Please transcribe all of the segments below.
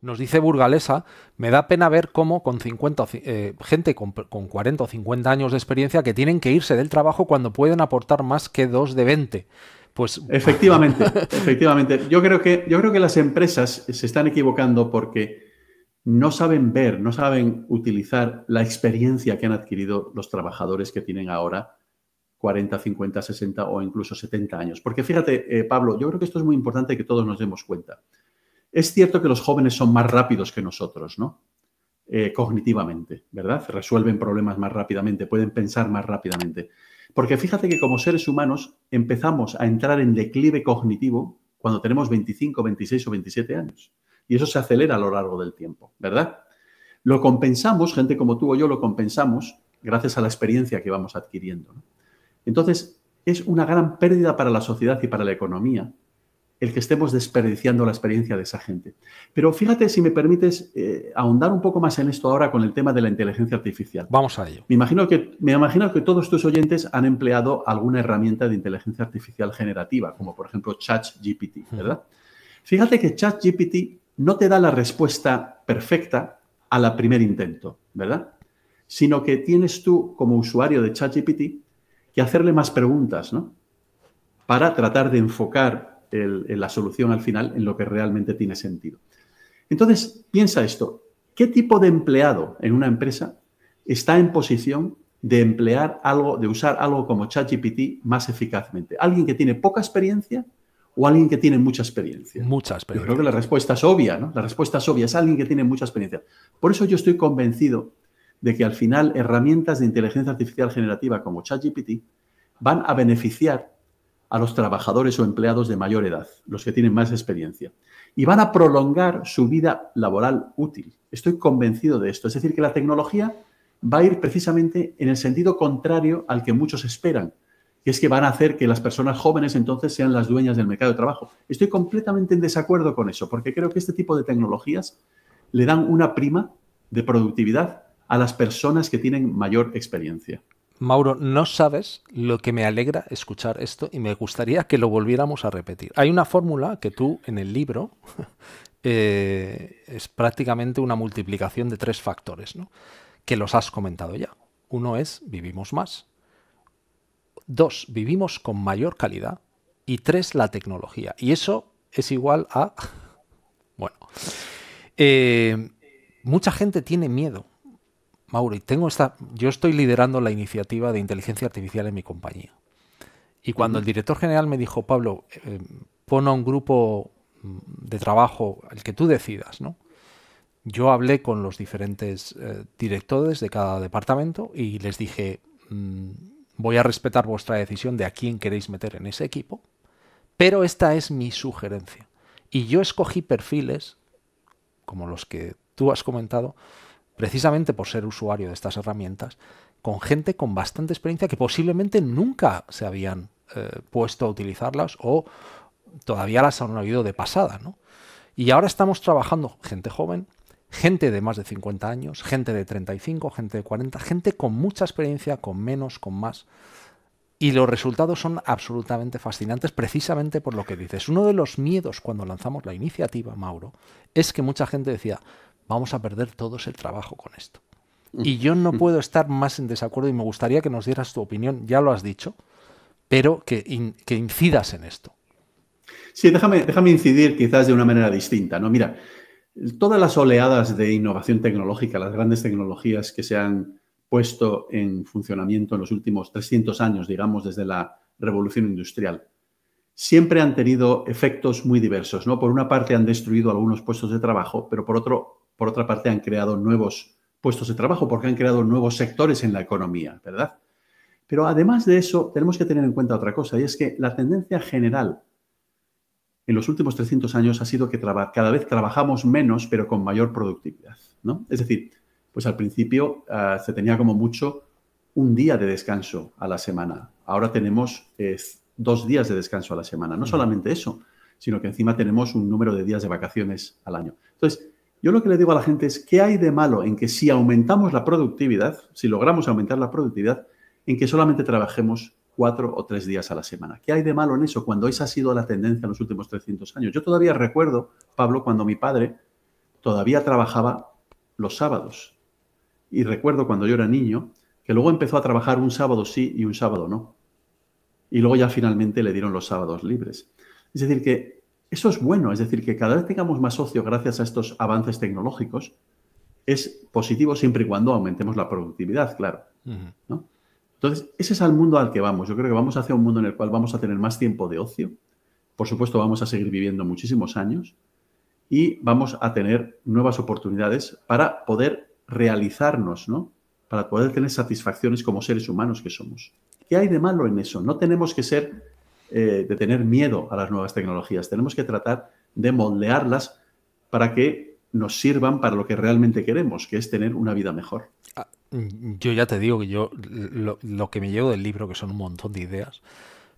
Nos dice Burgalesa, me da pena ver cómo con 50, eh, gente con, 40 o 50 años de experiencia que tienen que irse del trabajo cuando pueden aportar más que dos de 20. Pues... Efectivamente, efectivamente. Yo creo, que, yo creo que las empresas se están equivocando porque no saben ver, no saben utilizar la experiencia que han adquirido los trabajadores que tienen ahora 40, 50, 60 o incluso 70 años. Porque fíjate, eh, Pablo, yo creo que esto es muy importante que todos nos demos cuenta. Es cierto que los jóvenes son más rápidos que nosotros, ¿no? Eh, cognitivamente, ¿verdad? Resuelven problemas más rápidamente, pueden pensar más rápidamente. Porque fíjate que como seres humanos empezamos a entrar en declive cognitivo cuando tenemos 25, 26 o 27 años. Y eso se acelera a lo largo del tiempo, ¿verdad? Lo compensamos, gente como tú o yo lo compensamos gracias a la experiencia que vamos adquiriendo. Entonces, es una gran pérdida para la sociedad y para la economía el que estemos desperdiciando la experiencia de esa gente. Pero fíjate, si me permites, eh, ahondar un poco más en esto ahora con el tema de la inteligencia artificial. Vamos a ello. Me imagino, que, me imagino que todos tus oyentes han empleado alguna herramienta de inteligencia artificial generativa, como por ejemplo ChatGPT, ¿verdad? Fíjate que ChatGPT no te da la respuesta perfecta a la primer intento, ¿verdad? Sino que tienes tú, como usuario de ChatGPT, que hacerle más preguntas, ¿no? Para tratar de enfocar la solución al final en lo que realmente tiene sentido. Entonces, piensa esto. ¿Qué tipo de empleado en una empresa está en posición de emplear algo, de usar algo como ChatGPT más eficazmente? ¿Alguien que tiene poca experiencia o alguien que tiene mucha experiencia? Mucha experiencia. Yo creo que la respuesta es obvia, ¿no? La respuesta es obvia, es alguien que tiene mucha experiencia. Por eso yo estoy convencido de que al final herramientas de inteligencia artificial generativa como ChatGPT van a beneficiar a los trabajadores o empleados de mayor edad, los que tienen más experiencia. Y van a prolongar su vida laboral útil. Estoy convencido de esto. Es decir, que la tecnología va a ir precisamente en el sentido contrario al que muchos esperan, que es que van a hacer que las personas jóvenes entonces sean las dueñas del mercado de trabajo. Estoy completamente en desacuerdo con eso, porque creo que este tipo de tecnologías le dan una prima de productividad a las personas que tienen mayor experiencia. Mauro, no sabes lo que me alegra escuchar esto y me gustaría que lo volviéramos a repetir. Hay una fórmula que tú en el libro eh, es prácticamente una multiplicación de tres factores, que los has comentado ya. Uno es vivimos más. Dos, vivimos con mayor calidad. Y tres, la tecnología. Y eso es igual a... Bueno, eh, mucha gente tiene miedo Mauro, tengo esta, yo estoy liderando la iniciativa de inteligencia artificial en mi compañía. Y cuando el director general me dijo, Pablo, eh, pon a un grupo mm, de trabajo, el que tú decidas, ¿no? Yo hablé con los diferentes eh, directores de cada departamento y les dije, mm, voy a respetar vuestra decisión de a quién queréis meter en ese equipo, pero esta es mi sugerencia. Y yo escogí perfiles, como los que tú has comentado, precisamente por ser usuario de estas herramientas, con gente con bastante experiencia que posiblemente nunca se habían eh, puesto a utilizarlas o todavía las han oído de pasada. Y ahora estamos trabajando gente joven, gente de más de 50 años, gente de 35, gente de 40, gente con mucha experiencia, con menos, con más. Y los resultados son absolutamente fascinantes precisamente por lo que dices. Uno de los miedos cuando lanzamos la iniciativa, Mauro, es que mucha gente decía, vamos a perder todos el trabajo con esto. Mm. Y yo no mm. puedo estar más en desacuerdo y me gustaría que nos dieras tu opinión, ya lo has dicho, pero que, incidas en esto. Sí, déjame, déjame incidir quizás de una manera distinta. ¿no? Mira, todas las oleadas de innovación tecnológica, las grandes tecnologías que se han puesto en funcionamiento en los últimos 300 años, digamos, desde la revolución industrial, siempre han tenido efectos muy diversos. ¿no? Por una parte han destruido algunos puestos de trabajo, pero por otro por otra parte, han creado nuevos puestos de trabajo porque han creado nuevos sectores en la economía, ¿verdad? Pero además de eso, tenemos que tener en cuenta otra cosa, y es que la tendencia general en los últimos 300 años ha sido que cada vez trabajamos menos, pero con mayor productividad, ¿no? Es decir, pues al principio ah, se tenía como mucho un día de descanso a la semana. Ahora tenemos eh, dos días de descanso a la semana. No solamente eso, sino que encima tenemos un número de días de vacaciones al año. Entonces, yo lo que le digo a la gente es, ¿qué hay de malo en que si aumentamos la productividad, si logramos aumentar la productividad, en que solamente trabajemos cuatro o tres días a la semana? ¿Qué hay de malo en eso cuando esa ha sido la tendencia en los últimos 300 años? Yo todavía recuerdo, Pablo, cuando mi padre todavía trabajaba los sábados. Y recuerdo cuando yo era niño que luego empezó a trabajar un sábado sí y un sábado no. Y luego ya finalmente le dieron los sábados libres. Es decir, que eso es bueno, es decir, que cada vez tengamos más ocio gracias a estos avances tecnológicos es positivo siempre y cuando aumentemos la productividad, claro. Entonces, ese es el mundo al que vamos. Yo creo que vamos hacia un mundo en el cual vamos a tener más tiempo de ocio. Por supuesto, vamos a seguir viviendo muchísimos años y vamos a tener nuevas oportunidades para poder realizarnos, ¿no? Para poder tener satisfacciones como seres humanos que somos. ¿Qué hay de malo en eso? No tenemos que ser eh, de tener miedo a las nuevas tecnologías. Tenemos que tratar de moldearlas para que nos sirvan para lo que realmente queremos, que es tener una vida mejor. Ah, yo ya te digo que yo lo, que me llevo del libro, que son un montón de ideas,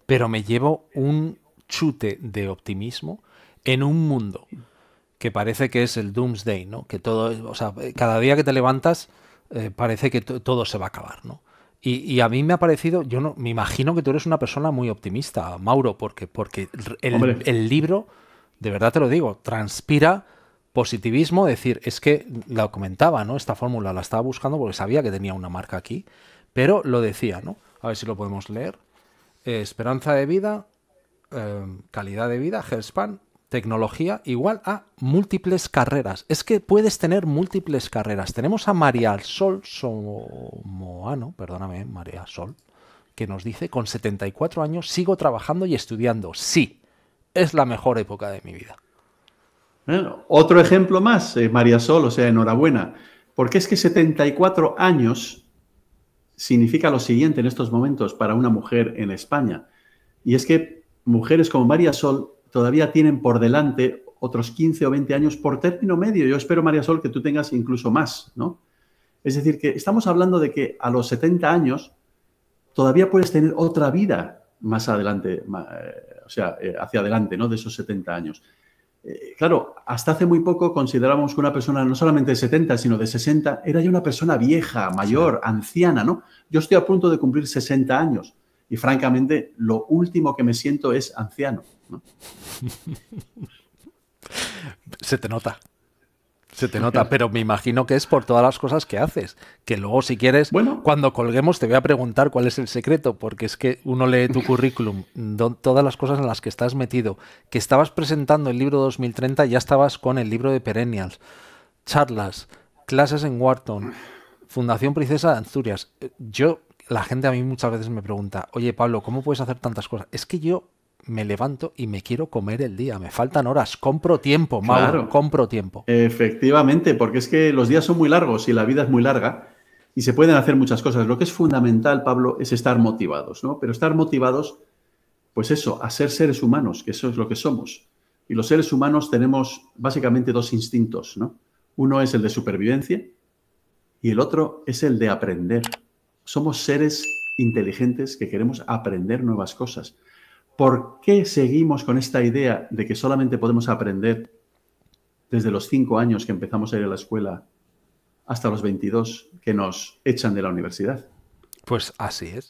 pero me llevo un chute de optimismo en un mundo que parece que es el doomsday, ¿no? Que todo, o sea, cada día que te levantas eh, parece que todo se va a acabar, ¿no? Y, a mí me ha parecido, yo no, me imagino que tú eres una persona muy optimista, Mauro, porque, porque el, libro, de verdad te lo digo, transpira positivismo, decir, es que la comentaba, ¿no? Esta fórmula la estaba buscando porque sabía que tenía una marca aquí, pero lo decía, ¿no? A ver si lo podemos leer. Eh, esperanza de vida, eh, calidad de vida, Healthspan, tecnología igual a múltiples carreras. Es que puedes tener múltiples carreras. Tenemos a María Sol Somoano, perdóname, María Sol, que nos dice, con 74 años sigo trabajando y estudiando. Sí, es la mejor época de mi vida. otro ejemplo más, eh, María Sol, o sea, enhorabuena, porque es que 74 años significa lo siguiente en estos momentos para una mujer en España. Y es que mujeres como María Sol todavía tienen por delante otros 15 o 20 años por término medio. Yo espero, María Sol, que tú tengas incluso más, ¿no? Es decir, que estamos hablando de que a los 70 años todavía puedes tener otra vida más adelante, eh, o sea, eh, hacia adelante, ¿no? De esos 70 años. Eh, claro, hasta hace muy poco considerábamos que una persona no solamente de 70, sino de 60, era ya una persona vieja, mayor, anciana, ¿no? Yo estoy a punto de cumplir 60 años y francamente lo último que me siento es anciano. Se te nota. Se te nota, pero me imagino que es por todas las cosas que haces. Que luego, si quieres, cuando colguemos, te voy a preguntar cuál es el secreto, porque es que uno lee tu currículum, todas las cosas en las que estás metido. Que estabas presentando el libro 2030, ya estabas con el libro de Perennials, charlas, clases en Wharton, Fundación Princesa de Asturias. Eh, yo, la gente a mí muchas veces me pregunta, oye Pablo, ¿cómo puedes hacer tantas cosas? Es que yo me levanto y me quiero comer el día. Me faltan horas. Compro tiempo, Mauro. Compro tiempo. Efectivamente, porque es que los días son muy largos y la vida es muy larga y se pueden hacer muchas cosas. Lo que es fundamental, Pablo, es estar motivados, ¿no? Pero estar motivados, pues eso, a ser seres humanos, que eso es lo que somos. Y los seres humanos tenemos básicamente dos instintos, ¿no? Uno es el de supervivencia y el otro es el de aprender. Somos seres inteligentes que queremos aprender nuevas cosas. ¿Por qué seguimos con esta idea de que solamente podemos aprender desde los cinco años que empezamos a ir a la escuela hasta los 22 que nos echan de la universidad? Pues así es.